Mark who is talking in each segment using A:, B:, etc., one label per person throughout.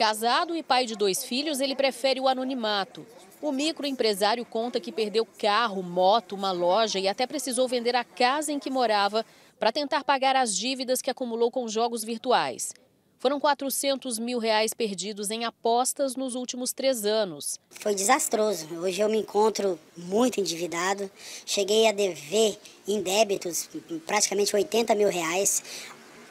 A: Casado e pai de dois filhos, ele prefere o anonimato. O microempresário conta que perdeu carro, moto, uma loja e até precisou vender a casa em que morava para tentar pagar as dívidas que acumulou com jogos virtuais. Foram 400 mil reais
B: perdidos em apostas nos últimos três anos. Foi desastroso. Hoje eu me encontro muito endividado. Cheguei a dever em débitos praticamente 80 mil reais.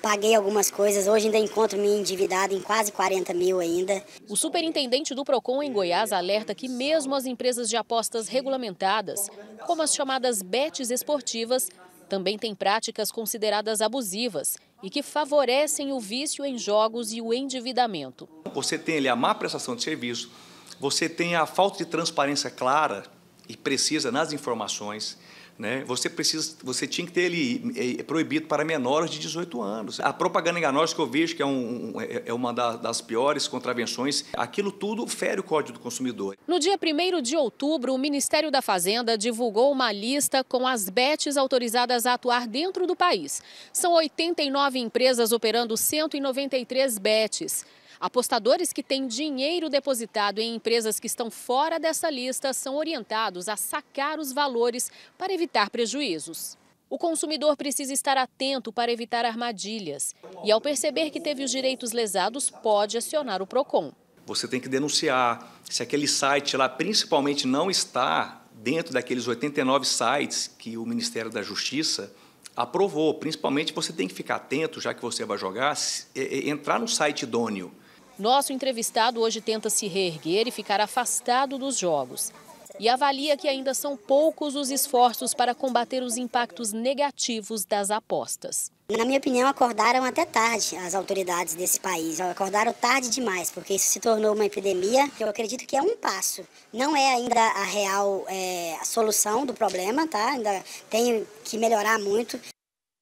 B: Paguei algumas coisas, hoje ainda encontro-me endividado em quase 40 mil ainda.
A: O superintendente do PROCON em Goiás alerta que mesmo as empresas de apostas regulamentadas, como as chamadas betes esportivas, também têm práticas consideradas abusivas e que favorecem o vício em jogos e o endividamento.
C: Você tem ali a má prestação de serviço, você tem a falta de transparência clara e precisa nas informações, né? Você precisa, você tinha que ter ele é, é, proibido para menores de 18 anos. A propaganda enganosa que eu vejo, que é, um, é, é uma das piores contravenções, aquilo tudo fere o Código do Consumidor.
A: No dia 1 de outubro, o Ministério da Fazenda divulgou uma lista com as BETs autorizadas a atuar dentro do país. São 89 empresas operando 193 BETs. Apostadores que têm dinheiro depositado em empresas que estão fora dessa lista são orientados a sacar os valores para evitar prejuízos. O consumidor precisa estar atento para evitar armadilhas e, ao perceber que teve os direitos lesados, pode acionar
C: o PROCON. Você tem que denunciar. Se aquele site lá principalmente não está dentro daqueles 89 sites que o Ministério da Justiça aprovou, principalmente você tem que ficar atento, já que você vai jogar, é, é, entrar no site idôneo.
A: Nosso entrevistado hoje tenta se reerguer e ficar afastado dos jogos. E avalia que ainda são poucos os esforços para combater os impactos negativos das apostas.
B: Na minha opinião, acordaram até tarde as autoridades desse país. Acordaram tarde demais, porque isso se tornou uma epidemia. Eu acredito que é um passo. Não é ainda a real é, a solução do problema, tá? Ainda tem que melhorar muito.